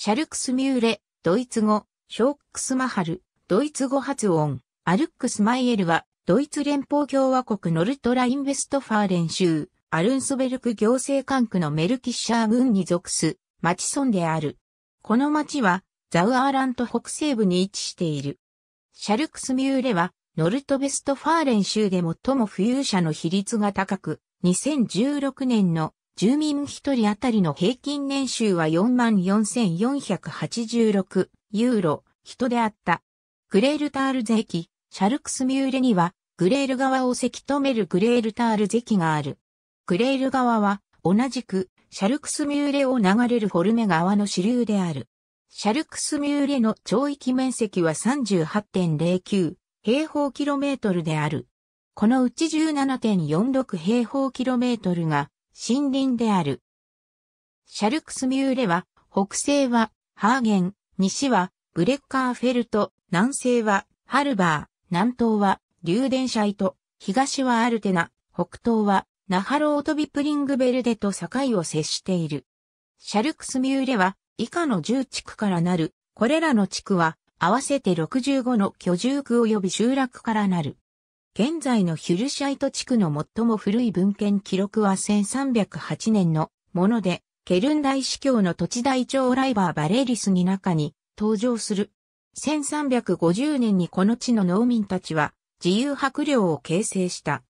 シャルクスミューレ、ドイツ語、ショークスマハル、ドイツ語発音、アルックスマイエルは、ドイツ連邦共和国ノルトラインウェストファーレン州、アルンスベルク行政管区のメルキッシャー郡に属す、町村である。この町は、ザウアーラント北西部に位置している。シャルクスミューレは、ノルトベストファーレン州で最も富裕者の比率が高く、2016年の住民1人当たりの平均年収は44,486ユーロ、人であった。グレールタールゼキ、シャルクスミューレには、グレール川をせき止めるグレールタールゼキがある。グレール川は、同じく、シャルクスミューレを流れるフォルメ川の支流である。シャルクスミューレの町域面積は38.09平方キロメートルである。このうち17.46平方キロメートルが森林である。シャルクスミューレは、北西はハーゲン、西はブレッカーフェルト、南西はハルバー、南東はリューデンシャイト、東はアルテナ、北東はナハロートビプリングベルデと境を接している。シャルクスミューレは以下の10地区からなる、これらの地区は合わせて65の居住区及び集落からなる。現在のヒュルシャイト地区の最も古い文献記録は1308年のもので、ケルン大司教の土地大長ライバーバレリスに中に登場する。1350年にこの地の農民たちは自由白領を形成した。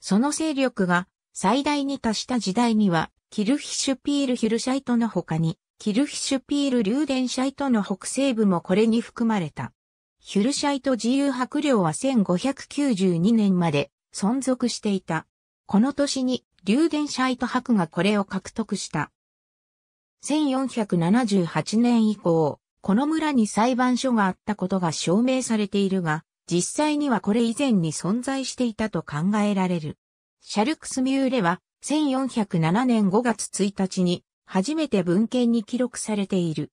その勢力が最大に達した時代には、キルヒシュピールヒュルシャイトの他に、キルヒシュピールリューデンシャイトの北西部もこれに含まれた。ヒュルシャイト自由白領は1592年まで存続していた。この年に、竜電シャイト博がこれを獲得した。1478年以降、この村に裁判所があったことが証明されているが、実際にはこれ以前に存在していたと考えられる。シャルクスミューレは、1407年5月1日に、初めて文献に記録されている。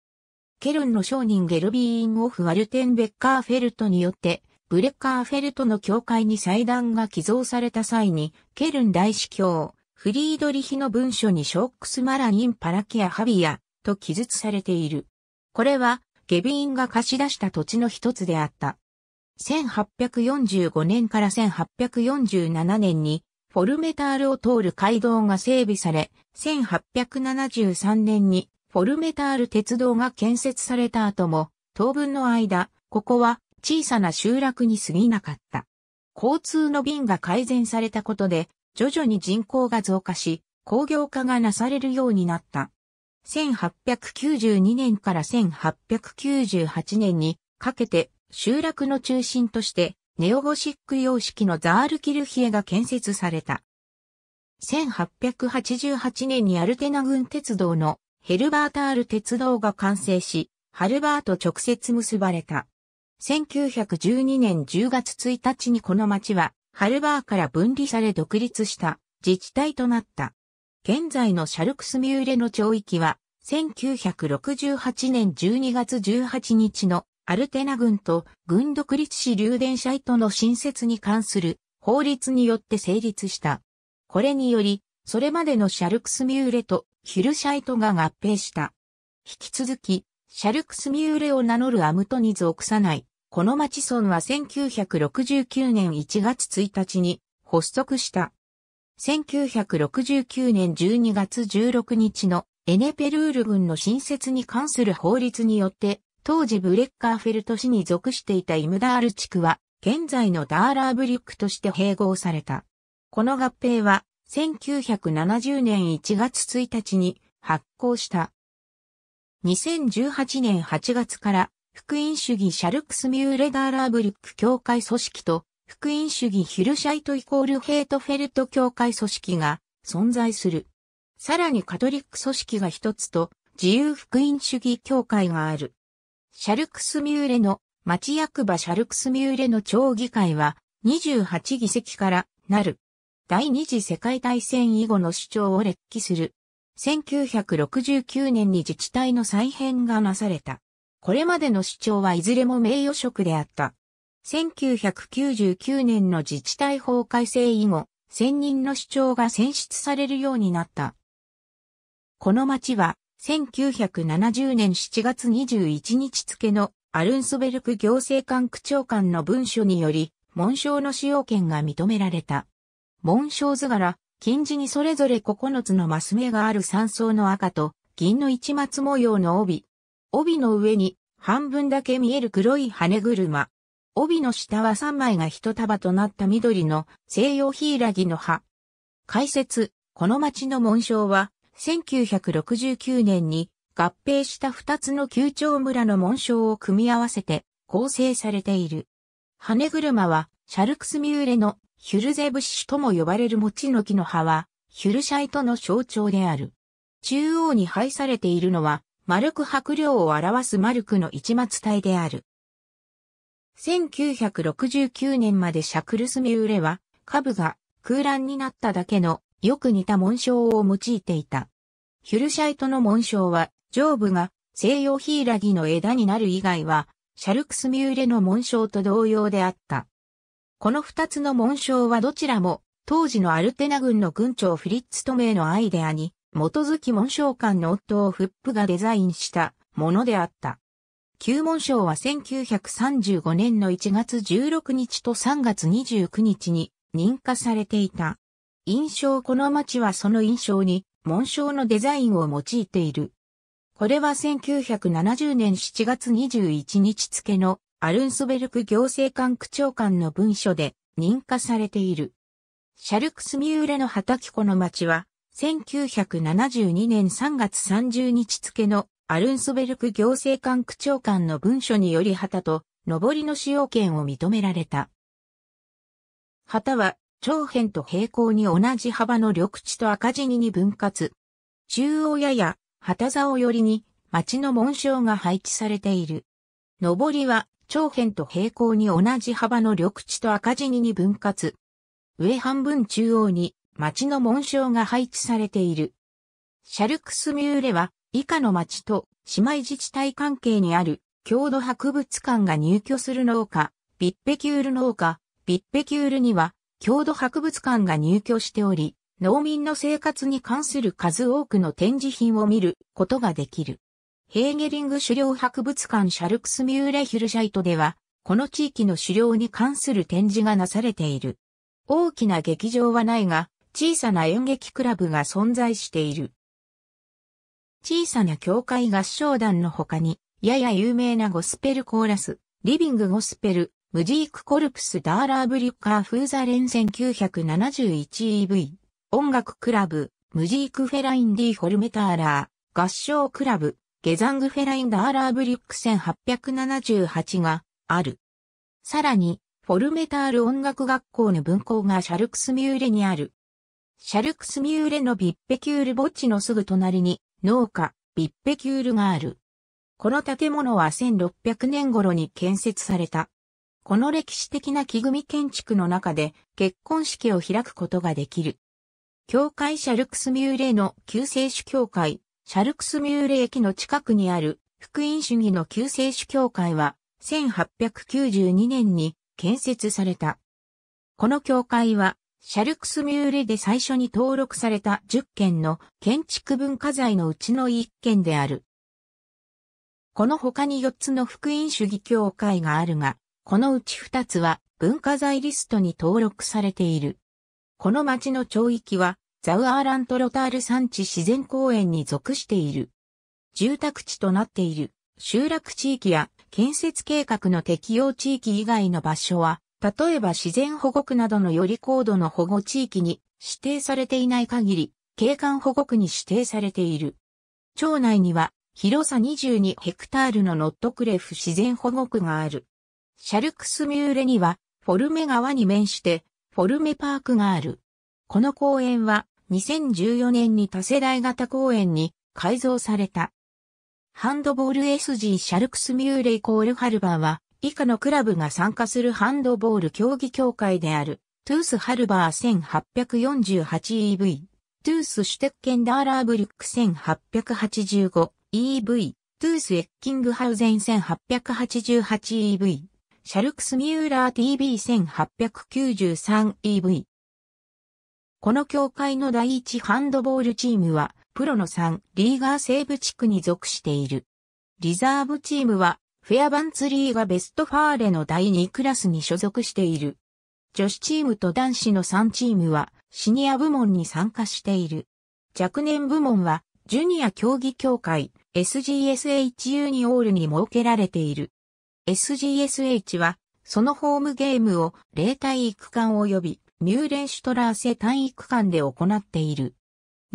ケルンの商人ゲルビーン・オフ・ワルテンベッカーフェルトによって、ブレッカーフェルトの教会に祭壇が寄贈された際に、ケルン大司教、フリードリヒの文書にショックス・マライン・パラキア・ハビア、と記述されている。これは、ゲビーンが貸し出した土地の一つであった。1845年から1847年に、フォルメタールを通る街道が整備され、1873年にホルメタール鉄道が建設された後も、当分の間、ここは小さな集落に過ぎなかった。交通の便が改善されたことで、徐々に人口が増加し、工業化がなされるようになった。1892年から1898年にかけて集落の中心としてネオゴシック様式のザールキルヒエが建設された。1888年にアルテナ軍鉄道のヘルバータール鉄道が完成し、ハルバーと直接結ばれた。1912年10月1日にこの町は、ハルバーから分離され独立した自治体となった。現在のシャルクスミューレの町域は、1968年12月18日のアルテナ軍と軍独立市流電車イトの新設に関する法律によって成立した。これにより、それまでのシャルクスミューレとヒルシャイトが合併した。引き続き、シャルクスミューレを名乗るアムトニズ・オクサナこの町村は1969年1月1日に発足した。1969年12月16日のエネペルール軍の新設に関する法律によって、当時ブレッカーフェルト市に属していたイムダール地区は、現在のダーラーブリックとして併合された。この合併は、1970年1月1日に発行した。2018年8月から福音主義シャルクスミューレダーラーブルック教会組織と福音主義ヒルシャイトイコールヘイトフェルト教会組織が存在する。さらにカトリック組織が一つと自由福音主義教会がある。シャルクスミューレの町役場シャルクスミューレの町議会は28議席からなる。第二次世界大戦以後の主張を列記する。1969年に自治体の再編がなされた。これまでの主張はいずれも名誉職であった。1999年の自治体法改正以後、専任の主張が選出されるようになった。この町は、1970年7月21日付のアルンスベルク行政官区長官の文書により、紋章の使用権が認められた。紋章図柄、金字にそれぞれ9つのマス目がある3層の赤と銀の市松模様の帯。帯の上に半分だけ見える黒い羽車。帯の下は3枚が一束となった緑の西洋ヒイラギの葉。解説、この町の紋章は1969年に合併した2つの旧町村の紋章を組み合わせて構成されている。羽車はシャルクスミューレのヒュルゼブシュとも呼ばれる餅の木の葉は、ヒュルシャイトの象徴である。中央に配されているのは、丸く白量を表す丸くの一末体である。1969年までシャクルスミーレは、株が空欄になっただけのよく似た紋章を用いていた。ヒュルシャイトの紋章は、上部が西洋ヒイラギの枝になる以外は、シャルクスミーレの紋章と同様であった。この二つの紋章はどちらも、当時のアルテナ軍の軍長フリッツ・トメイのアイデアに、基づき紋章官の夫をフップがデザインしたものであった。旧紋章は1935年の1月16日と3月29日に認可されていた。印象この町はその印象に紋章のデザインを用いている。これは1970年7月21日付のアルンスベルク行政官区長官の文書で認可されている。シャルクスミューレの畑湖の町は、1972年3月30日付のアルンスベルク行政官区長官の文書により旗と、上りの使用権を認められた。旗は、長辺と平行に同じ幅の緑地と赤地にに分割。中央やや、旗竿寄りに、町の紋章が配置されている。上りは、長辺と平行に同じ幅の緑地と赤地にに分割。上半分中央に町の紋章が配置されている。シャルクスミューレは以下の町と姉妹自治体関係にある郷土博物館が入居する農家、ビッペキュール農家、ビッペキュールには郷土博物館が入居しており、農民の生活に関する数多くの展示品を見ることができる。ヘーゲリング狩猟博物館シャルクスミューレヒルシャイトでは、この地域の狩猟に関する展示がなされている。大きな劇場はないが、小さな演劇クラブが存在している。小さな教会合唱団の他に、やや有名なゴスペルコーラス、リビングゴスペル、ムジークコルプスダーラーブリュッカーフーザレン 1971EV、音楽クラブ、ムジークフェラインディホルメターラー、合唱クラブ、ゲザングフェラインダーラーブリック1878がある。さらに、フォルメタール音楽学校の分校がシャルクスミューレにある。シャルクスミューレのビッペキュール墓地のすぐ隣に農家、ビッペキュールがある。この建物は1600年頃に建設された。この歴史的な木組建築の中で結婚式を開くことができる。教会シャルクスミューレの救世主教会、シャルクスミューレ駅の近くにある福音主義の救世主教会は1892年に建設された。この教会はシャルクスミューレで最初に登録された10件の建築文化財のうちの1件である。この他に4つの福音主義教会があるが、このうち2つは文化財リストに登録されている。この町の町域はザウアーラントロタール山地自然公園に属している。住宅地となっている集落地域や建設計画の適用地域以外の場所は、例えば自然保護区などのより高度の保護地域に指定されていない限り、景観保護区に指定されている。町内には広さ22ヘクタールのノットクレフ自然保護区がある。シャルクスミューレにはフォルメ川に面してフォルメパークがある。この公園は2014年に多世代型公園に改造された。ハンドボール SG シャルクスミューレイコールハルバーは以下のクラブが参加するハンドボール競技協会であるトゥースハルバー 1848EV、トゥースシュテッケンダーラーブリック 1885EV、トゥースエッキングハウゼン 1888EV、シャルクスミューラー TV1893EV、この協会の第一ハンドボールチームは、プロの3リーガー西部地区に属している。リザーブチームは、フェアバンツリーがベストファーレの第2クラスに所属している。女子チームと男子の3チームは、シニア部門に参加している。若年部門は、ジュニア競技協会、SGSH ユニオールに設けられている。SGSH は、そのホームゲームを0対1区間及びミューレンシュトラーセ体育館で行っている。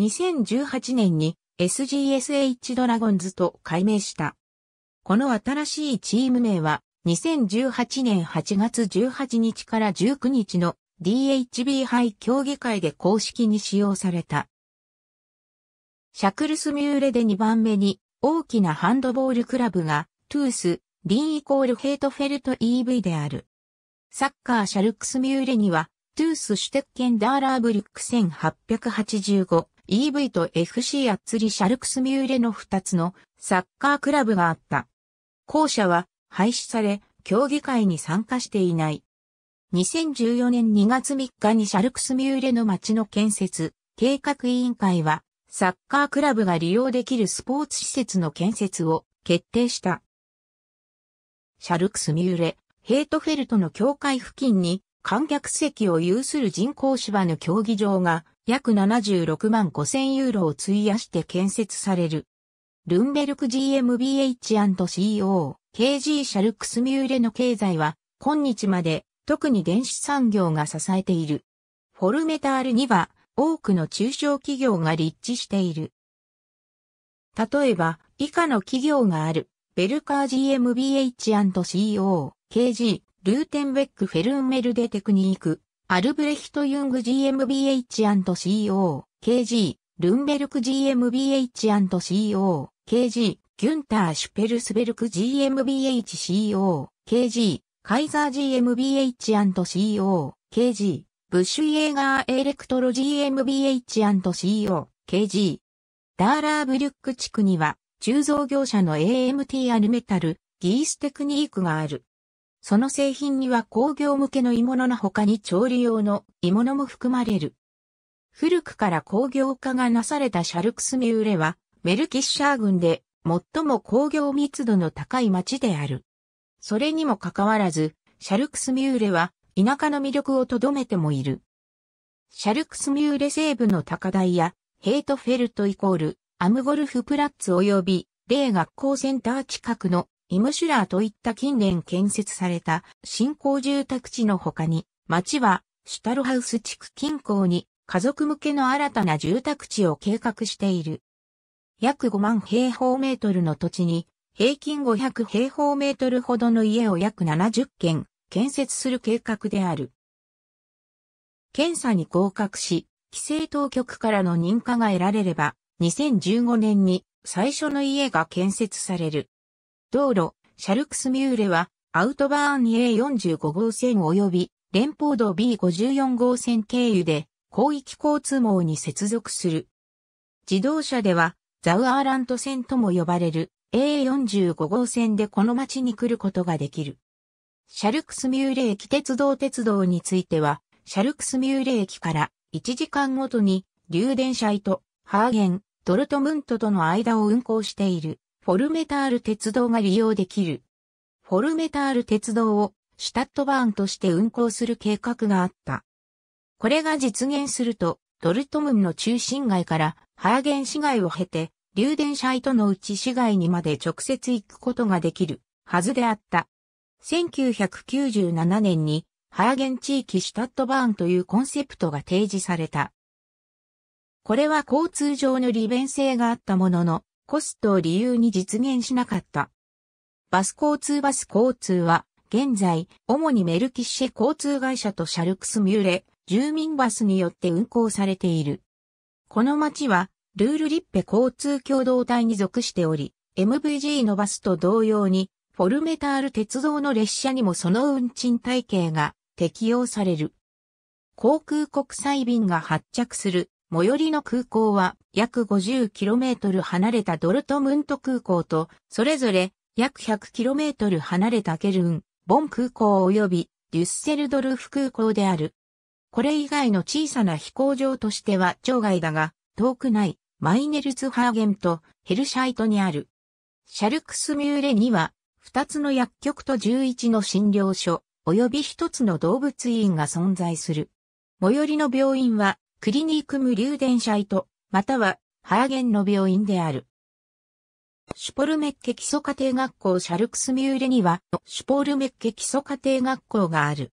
2018年に SGSH ドラゴンズと改名した。この新しいチーム名は2018年8月18日から19日の DHB 杯競技会で公式に使用された。シャクルスミューレで2番目に大きなハンドボールクラブがトゥース、リンイコールヘイトフェルト EV である。サッカーシャルクスミューレにはトゥース・シュテッケン・ダーラーブリック1885 EV と FC アッツリ・シャルクスミューレの2つのサッカークラブがあった。校舎は廃止され、競技会に参加していない。2014年2月3日にシャルクスミューレの町の建設、計画委員会は、サッカークラブが利用できるスポーツ施設の建設を決定した。シャルクスミューレ、ヘイトフェルトの境界付近に観客席を有する人工芝の競技場が約76万5千ユーロを費やして建設される。ルンベルク GmbH&CO、KG シャルクスミューレの経済は、今日まで特に電子産業が支えている。フォルメタールには多くの中小企業が立地している。例えば、以下の企業がある、ベルカー GmbH&CO、KG、ルーテンベック・フェルンメルデ・テクニーク、アルブレヒト・ユング GmbH&CO、KG、ルンベルク GmbH&CO、KG、ギュンター・シュペルスベルク GmbH&CO、KG、カイザー GmbH&CO、KG、ブッシュ・イエーガー・エレクトロ GmbH&CO、KG、ダーラーブリュック地区には、鋳造業者の AMT アルメタル、ギーステクニークがある。その製品には工業向けの鋳物の他に調理用の鋳物も含まれる。古くから工業化がなされたシャルクスミューレは、メルキッシャー郡で最も工業密度の高い町である。それにもかかわらず、シャルクスミューレは田舎の魅力をとどめてもいる。シャルクスミューレ西部の高台やヘイトフェルトイコールアムゴルフプラッツ及び例学校センター近くのイムシュラーといった近年建設された新興住宅地の他に、町はシュタルハウス地区近郊に家族向けの新たな住宅地を計画している。約5万平方メートルの土地に平均500平方メートルほどの家を約70軒建設する計画である。検査に合格し、規制当局からの認可が得られれば、2015年に最初の家が建設される。道路、シャルクスミューレは、アウトバーン A45 号線及び連邦道 B54 号線経由で広域交通網に接続する。自動車ではザウアーラント線とも呼ばれる A45 号線でこの町に来ることができる。シャルクスミューレ駅鉄道鉄道については、シャルクスミューレ駅から1時間ごとに、流電車糸、ハーゲン、ドルトムントとの間を運行しているフォルメタール鉄道が利用できる。フォルメタール鉄道をシュタットバーンとして運行する計画があった。これが実現すると、ドルトムンの中心街からハーゲン市街を経て、リューデンシャイトのうち市街にまで直接行くことができるはずであった。1997年にハーゲン地域シュタットバーンというコンセプトが提示された。これは交通上の利便性があったものの、コストを理由に実現しなかった。バス交通バス交通は、現在、主にメルキッシェ交通会社とシャルクスミューレ、住民バスによって運行されている。この町は、ルールリッペ交通共同体に属しており、MVG のバスと同様に、フォルメタール鉄道の列車にもその運賃体系が適用される。航空国際便が発着する最寄りの空港は約 50km 離れたドルトムント空港と、それぞれ約 100km 離れたケルン、ボン空港及びデュッセルドルフ空港である。これ以外の小さな飛行場としては町外だが、遠くないマイネルツハーゲンとヘルシャイトにある。シャルクスミューレには、2つの薬局と11の診療所、及び1つの動物医院が存在する。最寄りの病院はクリニーク無流電車糸、またはハーゲンの病院である。シュポルメッケ基礎家庭学校シャルクスミューレには、シュポルメッケ基礎家庭学校がある。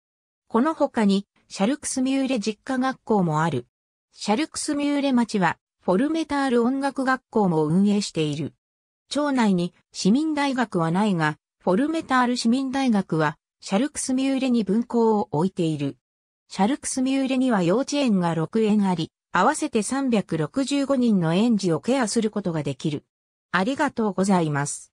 この他に、シャルクスミューレ実家学校もある。シャルクスミューレ町は、フォルメタール音楽学校も運営している。町内に市民大学はないが、フォルメタール市民大学は、シャルクスミューレに分校を置いている。シャルクスミューレには幼稚園が6園あり、合わせて365人の園児をケアすることができる。ありがとうございます。